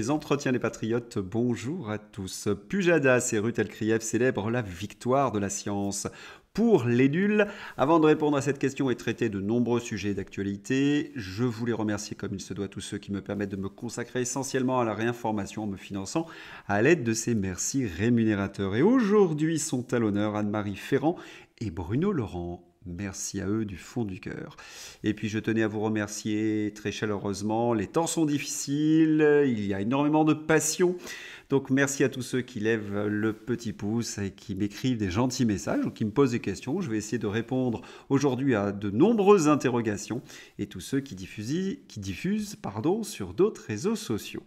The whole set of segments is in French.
les entretiens des patriotes, bonjour à tous. Pujadas et Kriev célèbrent la victoire de la science pour les nuls. Avant de répondre à cette question et traiter de nombreux sujets d'actualité, je voulais remercier comme il se doit tous ceux qui me permettent de me consacrer essentiellement à la réinformation en me finançant à l'aide de ces merci rémunérateurs. Et aujourd'hui sont à l'honneur Anne-Marie Ferrand et Bruno Laurent. Merci à eux du fond du cœur. Et puis je tenais à vous remercier très chaleureusement. Les temps sont difficiles, il y a énormément de passion. Donc merci à tous ceux qui lèvent le petit pouce et qui m'écrivent des gentils messages ou qui me posent des questions. Je vais essayer de répondre aujourd'hui à de nombreuses interrogations et tous ceux qui diffusent, qui diffusent pardon, sur d'autres réseaux sociaux.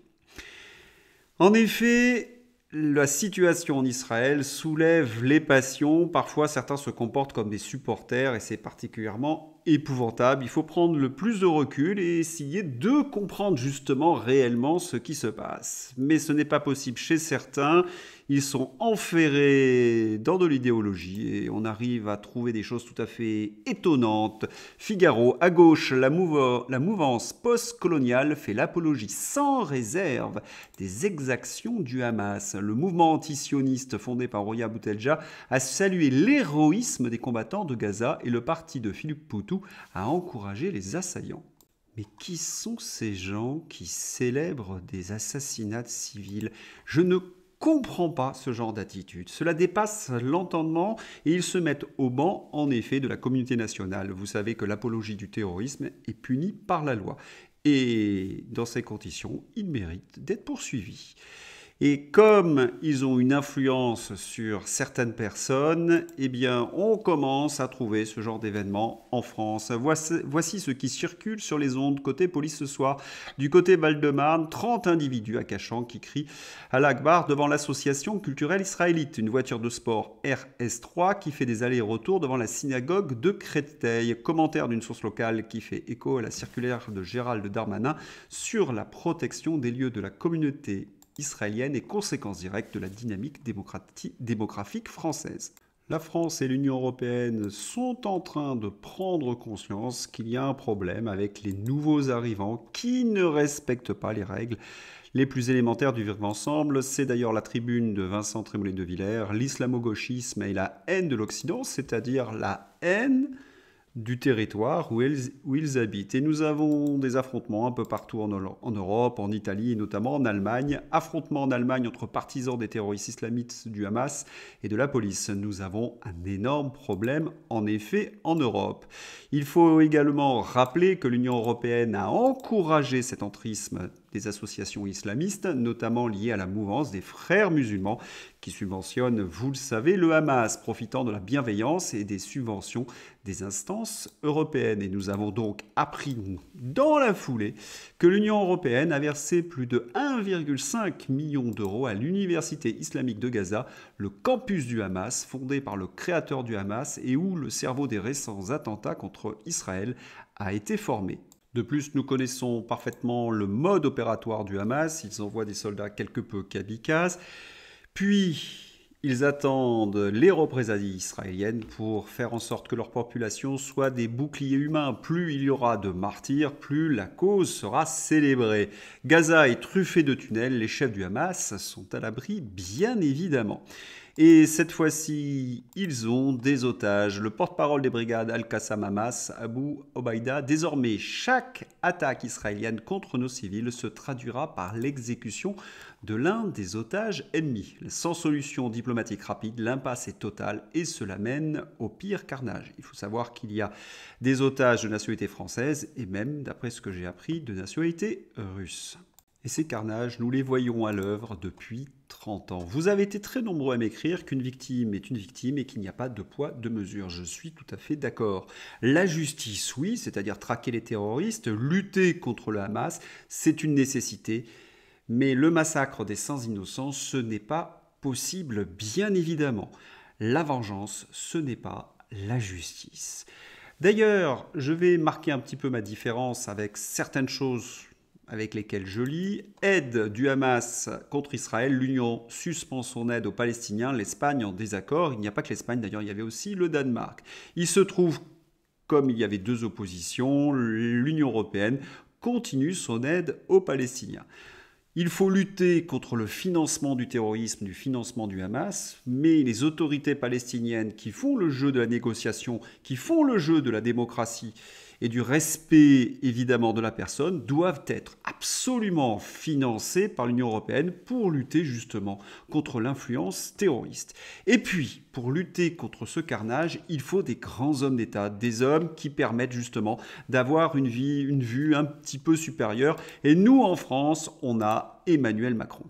En effet, la situation en Israël soulève les passions. Parfois, certains se comportent comme des supporters et c'est particulièrement épouvantable. Il faut prendre le plus de recul et essayer de comprendre justement réellement ce qui se passe. Mais ce n'est pas possible chez certains ils sont enferrés dans de l'idéologie et on arrive à trouver des choses tout à fait étonnantes. Figaro, à gauche, la, mouvance post-coloniale fait l'apologie sans réserve des exactions du Hamas. Le mouvement anti antisioniste fondé par Roya Boutelja a salué l'héroïsme des combattants de Gaza et le parti de Philippe Poutou a encouragé les assaillants. Mais qui sont ces gens qui célèbrent des assassinats de civils Je ne comprend pas ce genre d'attitude. Cela dépasse l'entendement et ils se mettent au banc, en effet, de la communauté nationale. Vous savez que l'apologie du terrorisme est punie par la loi. Et dans ces conditions, il mérite d'être poursuivi. Et comme ils ont une influence sur certaines personnes, eh bien, on commence à trouver ce genre d'événement en France. Voici, ce qui circule sur les ondes côté police ce soir. Du côté Val-de-Marne, 30 individus à Cachan qui crient à l'Akbar devant l'association culturelle israélite, une voiture de sport RS3 qui fait des allers-retours devant la synagogue de Créteil. Commentaire d'une source locale qui fait écho à la circulaire de Gérald Darmanin sur la protection des lieux de la communauté israélienne et conséquence directe de la dynamique démographique française. La France et l'Union européenne sont en train de prendre conscience qu'il y a un problème avec les nouveaux arrivants qui ne respectent pas les règles les plus élémentaires du vivre ensemble. C'est d'ailleurs la tribune de Vincent Trémoulet de Villers, l'islamo-gauchisme et la haine de l'Occident, c'est-à-dire la haine du territoire où ils, habitent. Et nous avons des affrontements un peu partout en, Europe, en Italie et notamment en Allemagne. Affrontements en Allemagne entre partisans des terroristes islamistes du Hamas et de la police. Nous avons un énorme problème en effet en Europe. Il faut également rappeler que l'Union européenne a encouragé cet entrisme des associations islamistes, notamment liées à la mouvance des frères musulmans, qui subventionnent, vous le savez, le Hamas, profitant de la bienveillance et des subventions des instances européennes. Et nous avons donc appris dans la foulée que l'Union européenne a versé plus de 1,5 million d'euros à l'Université islamique de Gaza, le campus du Hamas, fondé par le créateur du Hamas et où le cerveau des récents attentats contre Israël a été formé. De plus, nous connaissons parfaitement le mode opératoire du Hamas. Ils envoient des soldats quelque peu kamikazes. Puis, ils attendent les représailles israéliennes pour faire en sorte que leur population soit des boucliers humains. Plus il y aura de martyrs, plus la cause sera célébrée. Gaza est truffée de tunnels, les chefs du Hamas sont à l'abri bien évidemment. Et cette fois-ci, ils ont des otages. Le porte-parole des brigades Al-Qassam Hamas, Abu Obaida, désormais, chaque attaque israélienne contre nos civils se traduira par l'exécution de l'un des otages ennemis. Sans solution diplomatique rapide, l'impasse est totale et cela mène au pire carnage. Il faut savoir qu'il y a des otages de nationalité française et même, d'après ce que j'ai appris, de nationalité russe et ces carnages, nous les voyons à l'œuvre depuis 30 ans. Vous avez été très nombreux à m'écrire qu'une victime est une victime et qu'il n'y a pas de poids, de mesure. Je suis tout à fait d'accord. La justice, oui, c'est-à-dire traquer les terroristes, lutter contre le Hamas, c'est une nécessité. Mais le massacre des sans innocents, ce n'est pas possible, bien évidemment. La vengeance, ce n'est pas la justice. D'ailleurs, je vais marquer un petit peu ma différence avec certaines choses avec lesquels je lis. Aide du Hamas contre Israël, l'Union suspend son aide aux Palestiniens, l'Espagne en désaccord. Il n'y a pas que l'Espagne d'ailleurs, il y avait aussi le Danemark. Il se trouve, comme il y avait deux oppositions, l'Union européenne continue son aide aux Palestiniens. Il faut lutter contre le financement du terrorisme, du financement du Hamas, mais les autorités palestiniennes qui font le jeu de la négociation, qui font le jeu de la démocratie, et du respect évidemment de la personne doivent être absolument financés par l'Union européenne pour lutter justement contre l'influence terroriste. Et puis, pour lutter contre ce carnage, il faut des grands hommes d'État, des hommes qui permettent justement d'avoir une, vie, une vue un petit peu supérieure. Et nous, en France, on a Emmanuel Macron.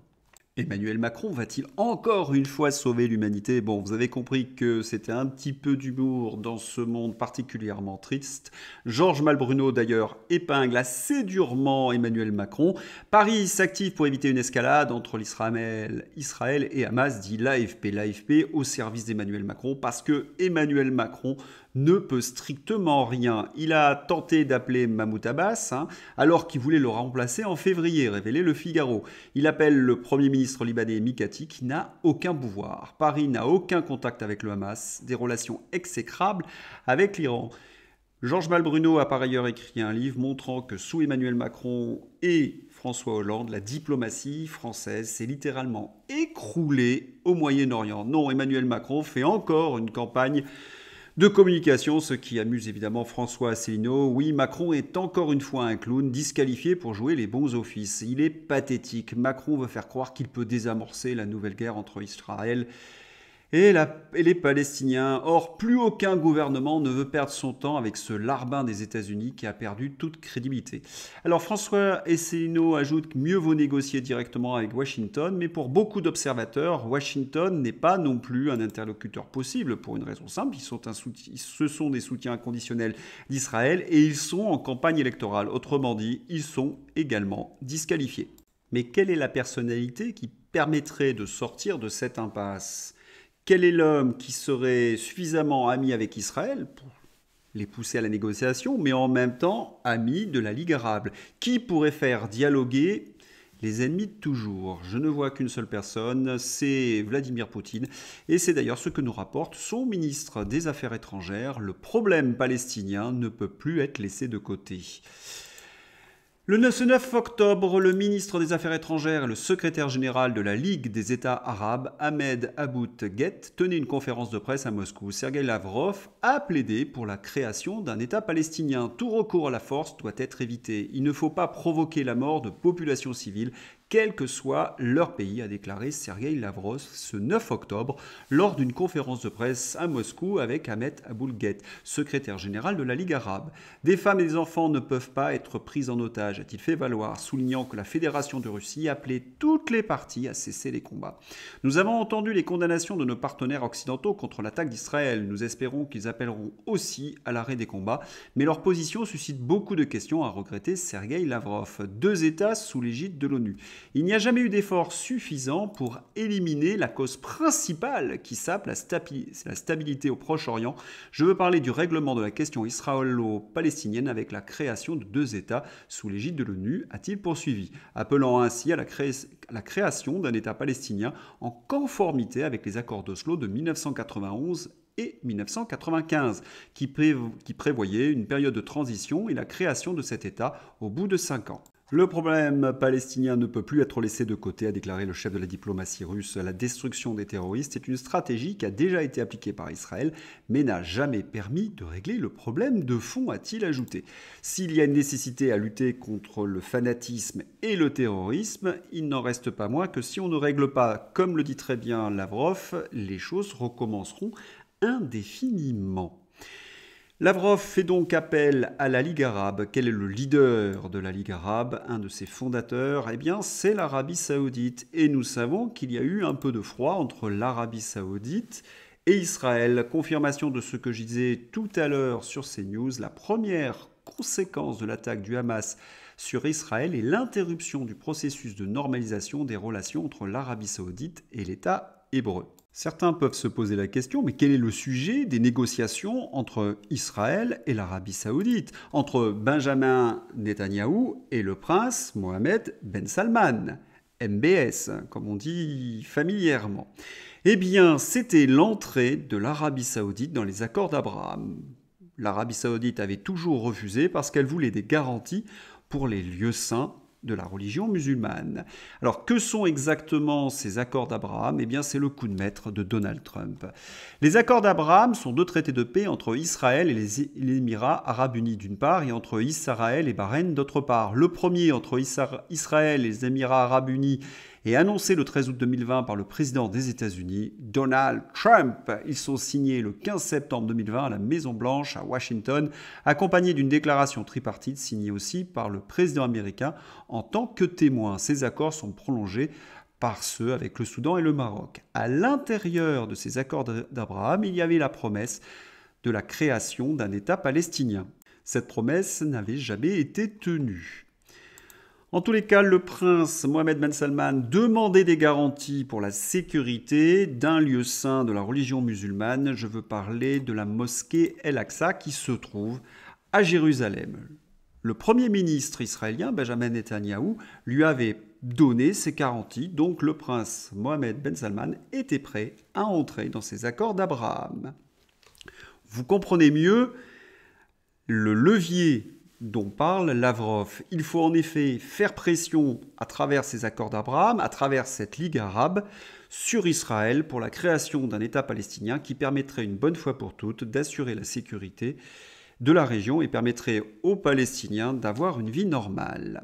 Emmanuel Macron va-t-il encore une fois sauver l'humanité Bon, vous avez compris que c'était un petit peu d'humour dans ce monde particulièrement triste. Georges Malbruno, d'ailleurs, épingle assez durement Emmanuel Macron. Paris s'active pour éviter une escalade entre l'Israël Israël et Hamas, dit l'AFP. L'AFP au service d'Emmanuel Macron, parce que Emmanuel Macron ne peut strictement rien. Il a tenté d'appeler Mahmoud Abbas, hein, alors qu'il voulait le remplacer en février, révélé le Figaro. Il appelle le Premier ministre libanais Mikati, qui n'a aucun pouvoir. Paris n'a aucun contact avec le Hamas, des relations exécrables avec l'Iran. Georges Malbruno a par ailleurs écrit un livre montrant que sous Emmanuel Macron et François Hollande, la diplomatie française s'est littéralement écroulée au Moyen-Orient. Non, Emmanuel Macron fait encore une campagne de communication, ce qui amuse évidemment François Asselineau. Oui, Macron est encore une fois un clown disqualifié pour jouer les bons offices. Il est pathétique. Macron veut faire croire qu'il peut désamorcer la nouvelle guerre entre Israël et, les Palestiniens. Or, plus aucun gouvernement ne veut perdre son temps avec ce larbin des États-Unis qui a perdu toute crédibilité. Alors, François Esselineau ajoute que mieux vaut négocier directement avec Washington, mais pour beaucoup d'observateurs, Washington n'est pas non plus un interlocuteur possible pour une raison simple. Ils sont ce sont des soutiens inconditionnels d'Israël et ils sont en campagne électorale. Autrement dit, ils sont également disqualifiés. Mais quelle est la personnalité qui permettrait de sortir de cette impasse quel est l'homme qui serait suffisamment ami avec Israël pour les pousser à la négociation, mais en même temps ami de la Ligue arabe Qui pourrait faire dialoguer les ennemis de toujours Je ne vois qu'une seule personne, c'est Vladimir Poutine, et c'est d'ailleurs ce que nous rapporte son ministre des Affaires étrangères. Le problème palestinien ne peut plus être laissé de côté. Le 9 octobre, le ministre des Affaires étrangères et le secrétaire général de la Ligue des États arabes, Ahmed About Get, tenait une conférence de presse à Moscou. Sergei Lavrov a plaidé pour la création d'un État palestinien. Tout recours à la force doit être évité. Il ne faut pas provoquer la mort de populations civiles quel que soit leur pays, a déclaré Sergei Lavrov ce 9 octobre lors d'une conférence de presse à Moscou avec Ahmed Aboulguet, secrétaire général de la Ligue arabe. Des femmes et des enfants ne peuvent pas être prises en otage, a-t-il fait valoir, soulignant que la Fédération de Russie appelait toutes les parties à cesser les combats. Nous avons entendu les condamnations de nos partenaires occidentaux contre l'attaque d'Israël. Nous espérons qu'ils appelleront aussi à l'arrêt des combats, mais leur position suscite beaucoup de questions à regretter Sergei Lavrov. Deux États sous l'égide de l'ONU il n'y a jamais eu d'effort suffisant pour éliminer la cause principale qui sape la, stabilité au Proche-Orient. Je veux parler du règlement de la question israélo-palestinienne avec la création de deux États sous l'égide de l'ONU, a-t-il poursuivi, appelant ainsi à la, création d'un État palestinien en conformité avec les accords d'Oslo de 1991 et 1995, qui, prévoyaient une période de transition et la création de cet État au bout de cinq ans. Le problème palestinien ne peut plus être laissé de côté, a déclaré le chef de la diplomatie russe. La destruction des terroristes est une stratégie qui a déjà été appliquée par Israël, mais n'a jamais permis de régler le problème de fond, a-t-il ajouté. S'il y a une nécessité à lutter contre le fanatisme et le terrorisme, il n'en reste pas moins que si on ne règle pas, comme le dit très bien Lavrov, les choses recommenceront indéfiniment. Lavrov fait donc appel à la Ligue arabe. Quel est le leader de la Ligue arabe Un de ses fondateurs Eh bien, c'est l'Arabie saoudite. Et nous savons qu'il y a eu un peu de froid entre l'Arabie saoudite et Israël. Confirmation de ce que je disais tout à l'heure sur CNews, la première conséquence de l'attaque du Hamas sur Israël est l'interruption du processus de normalisation des relations entre l'Arabie saoudite et l'État hébreu. Certains peuvent se poser la question, mais quel est le sujet des négociations entre Israël et l'Arabie saoudite, entre Benjamin Netanyahu et le prince Mohamed Ben Salman, MBS, comme on dit familièrement Eh bien, c'était l'entrée de l'Arabie saoudite dans les accords d'Abraham. L'Arabie saoudite avait toujours refusé parce qu'elle voulait des garanties pour les lieux saints de la religion musulmane. Alors que sont exactement ces accords d'Abraham Eh bien c'est le coup de maître de Donald Trump. Les accords d'Abraham sont deux traités de paix entre Israël et les Émirats arabes unis d'une part et entre Israël et Bahreïn d'autre part. Le premier entre Israël et les Émirats arabes unis et annoncés le 13 août 2020 par le président des États-Unis, Donald Trump. Ils sont signés le 15 septembre 2020 à la Maison-Blanche, à Washington, accompagnés d'une déclaration tripartite signée aussi par le président américain en tant que témoin. Ces accords sont prolongés par ceux avec le Soudan et le Maroc. À l'intérieur de ces accords d'Abraham, il y avait la promesse de la création d'un État palestinien. Cette promesse n'avait jamais été tenue. En tous les cas, le prince Mohamed Ben Salman demandait des garanties pour la sécurité d'un lieu saint de la religion musulmane. Je veux parler de la mosquée El-Aqsa qui se trouve à Jérusalem. Le premier ministre israélien, Benjamin Netanyahu, lui avait donné ces garanties, donc le prince Mohamed Ben Salman était prêt à entrer dans ces accords d'Abraham. Vous comprenez mieux le levier dont parle Lavrov. Il faut en effet faire pression à travers ces accords d'Abraham, à travers cette Ligue arabe, sur Israël pour la création d'un État palestinien qui permettrait une bonne fois pour toutes d'assurer la sécurité de la région et permettrait aux Palestiniens d'avoir une vie normale.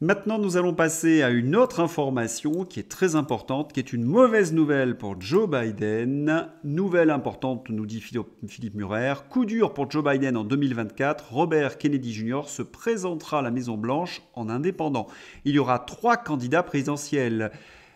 Maintenant, nous allons passer à une autre information qui est très importante, qui est une mauvaise nouvelle pour Joe Biden. Nouvelle importante, nous dit Philippe Murer. Coup dur pour Joe Biden en 2024. Robert Kennedy Jr. se présentera à la Maison-Blanche en indépendant. Il y aura trois candidats présidentiels.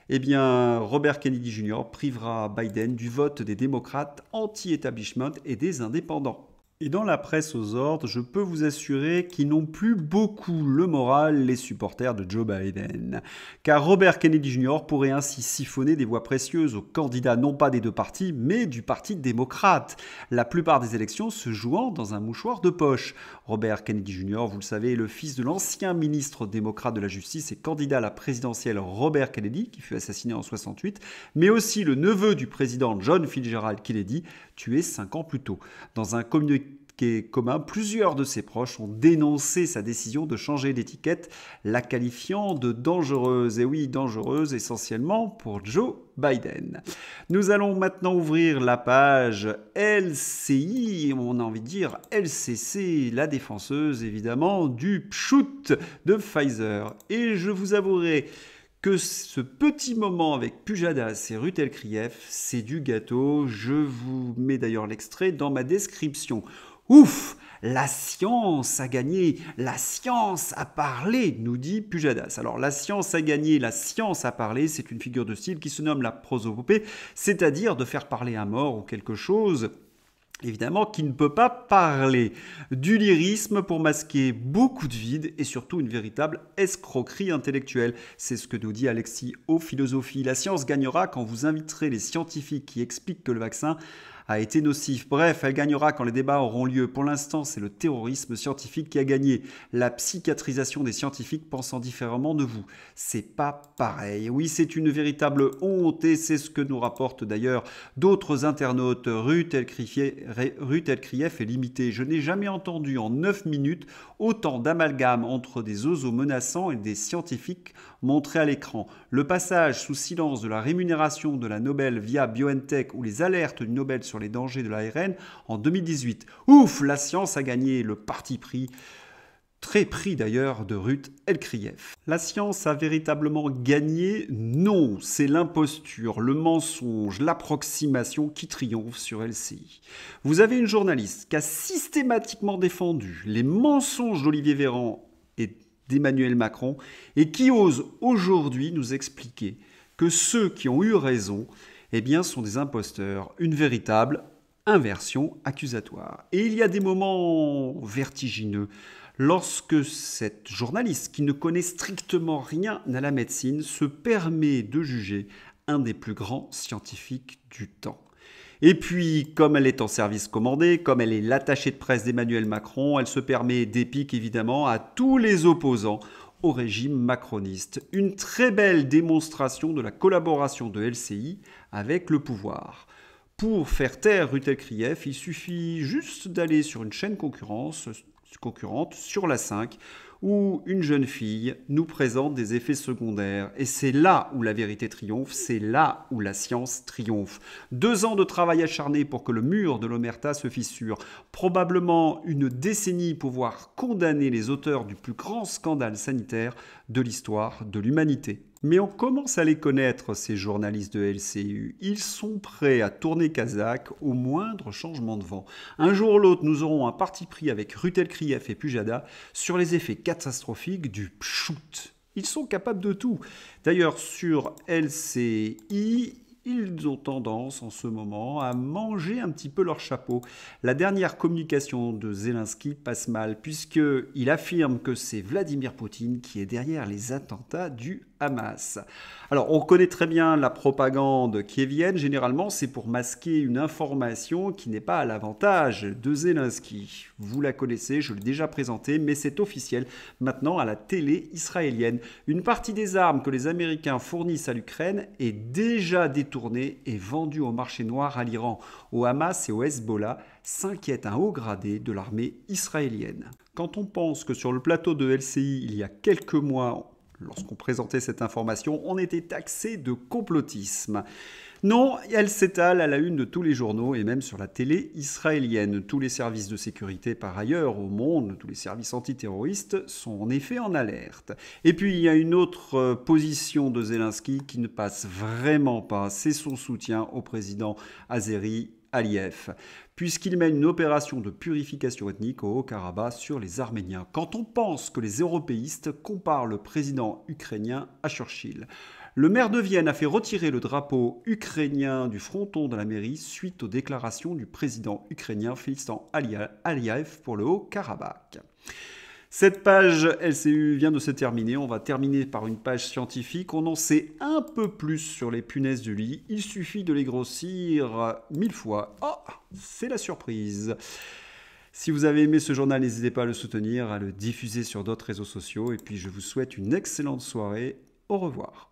Eh bien, Robert Kennedy Jr. privera Biden du vote des démocrates anti establishment et des indépendants. Et dans la presse aux ordres, je peux vous assurer qu'ils n'ont plus beaucoup le moral, les supporters de Joe Biden. Car Robert Kennedy Jr. pourrait ainsi siphonner des voix précieuses aux candidats non pas des deux partis, mais du Parti démocrate. La plupart des élections se jouant dans un mouchoir de poche. Robert Kennedy Jr., vous le savez, est le fils de l'ancien ministre démocrate de la Justice et candidat à la présidentielle Robert Kennedy, qui fut assassiné en 68, mais aussi le neveu du président John Fitzgerald Kennedy, tué cinq ans plus tôt. Dans un communiqué commun, plusieurs de ses proches ont dénoncé sa décision de changer d'étiquette, la qualifiant de dangereuse. Et oui, dangereuse essentiellement pour Joe Biden. Nous allons maintenant ouvrir la page LCI, on a envie de dire LCC, la défenseuse évidemment du shoot de Pfizer. Et je vous avouerai que ce petit moment avec Pujadas et Rutel Krief, c'est du gâteau. Je vous mets d'ailleurs l'extrait dans ma description. Ouf La science a gagné, la science a parlé, nous dit Pujadas. Alors la science a gagné, la science a parlé, c'est une figure de style qui se nomme la prosopopée, c'est-à-dire de faire parler un mort ou quelque chose évidemment, qui ne peut pas parler. Du lyrisme pour masquer beaucoup de vide et surtout une véritable escroquerie intellectuelle. C'est ce que nous dit Alexis aux Philosophie. La science gagnera quand vous inviterez les scientifiques qui expliquent que le vaccin a été nocif. Bref, elle gagnera quand les débats auront lieu. Pour l'instant, c'est le terrorisme scientifique qui a gagné. La psychiatrisation des scientifiques pensant différemment de vous. C'est pas pareil. Oui, c'est une véritable honte et c'est ce que nous rapportent d'ailleurs d'autres internautes. Rue Telkrieff est limitée. Je n'ai jamais entendu en 9 minutes autant d'amalgames entre des oiseaux menaçants et des scientifiques montrés à l'écran. Le passage sous silence de la rémunération de la Nobel via BioNTech ou les alertes du Nobel sur sur les dangers de l'ARN en 2018. Ouf, la science a gagné le parti pris très pris d'ailleurs de Ruth Elkrieff. La science a véritablement gagné Non, c'est l'imposture, le mensonge, l'approximation qui triomphe sur LCI. Vous avez une journaliste qui a systématiquement défendu les mensonges d'Olivier Véran et d'Emmanuel Macron et qui ose aujourd'hui nous expliquer que ceux qui ont eu raison eh bien, sont des imposteurs. Une véritable inversion accusatoire. Et il y a des moments vertigineux. Lorsque cette journaliste, qui ne connaît strictement rien à la médecine, se permet de juger un des plus grands scientifiques du temps. Et puis, comme elle est en service commandé, comme elle est l'attachée de presse d'Emmanuel Macron, elle se permet d'épique évidemment à tous les opposants au régime macroniste. Une très belle démonstration de la collaboration de LCI avec le pouvoir. Pour faire taire Rutel Krief, il suffit juste d'aller sur une chaîne concurrence, concurrente sur la 5 où une jeune fille nous présente des effets secondaires. Et c'est là où la vérité triomphe, c'est là où la science triomphe. Deux ans de travail acharné pour que le mur de l'Omerta se fissure, probablement une décennie pour voir condamner les auteurs du plus grand scandale sanitaire de l'histoire de l'humanité. Mais on commence à les connaître, ces journalistes de LCU. Ils sont prêts à tourner Kazakh au moindre changement de vent. Un jour ou l'autre, nous aurons un parti pris avec Rutel Krief et Pujada sur les effets catastrophiques du shoot. Ils sont capables de tout. D'ailleurs, sur LCI, ils ont tendance en ce moment à manger un petit peu leur chapeau. La dernière communication de Zelensky passe mal puisqu'il affirme que c'est Vladimir Poutine qui est derrière les attentats du Hamas. Alors, on connaît très bien la propagande kievienne. Généralement, c'est pour masquer une information qui n'est pas à l'avantage de Zelensky. Vous la connaissez, je l'ai déjà présenté, mais c'est officiel maintenant à la télé israélienne. Une partie des armes que les Américains fournissent à l'Ukraine est déjà détournée et vendue au marché noir à l'Iran, au Hamas et au Hezbollah s'inquiète un haut gradé de l'armée israélienne. Quand on pense que sur le plateau de LCI, il y a quelques mois, lorsqu'on présentait cette information, on était taxé de complotisme. Non, elle s'étale à la une de tous les journaux et même sur la télé israélienne. Tous les services de sécurité par ailleurs au monde, tous les services antiterroristes sont en effet en alerte. Et puis il y a une autre euh, position de Zelensky qui ne passe vraiment pas, c'est son soutien au président azéri Aliyev, puisqu'il mène une opération de purification ethnique au Haut-Karabakh sur les Arméniens. Quand on pense que les européistes comparent le président ukrainien à Churchill, le maire de Vienne a fait retirer le drapeau ukrainien du fronton de la mairie suite aux déclarations du président ukrainien Felistan Aliyev pour le Haut-Karabakh. Cette page LCU vient de se terminer. On va terminer par une page scientifique. On en sait un peu plus sur les punaises du lit. Il suffit de les grossir mille fois. Oh, c'est la surprise. Si vous avez aimé ce journal, n'hésitez pas à le soutenir, à le diffuser sur d'autres réseaux sociaux. Et puis je vous souhaite une excellente soirée. Au revoir.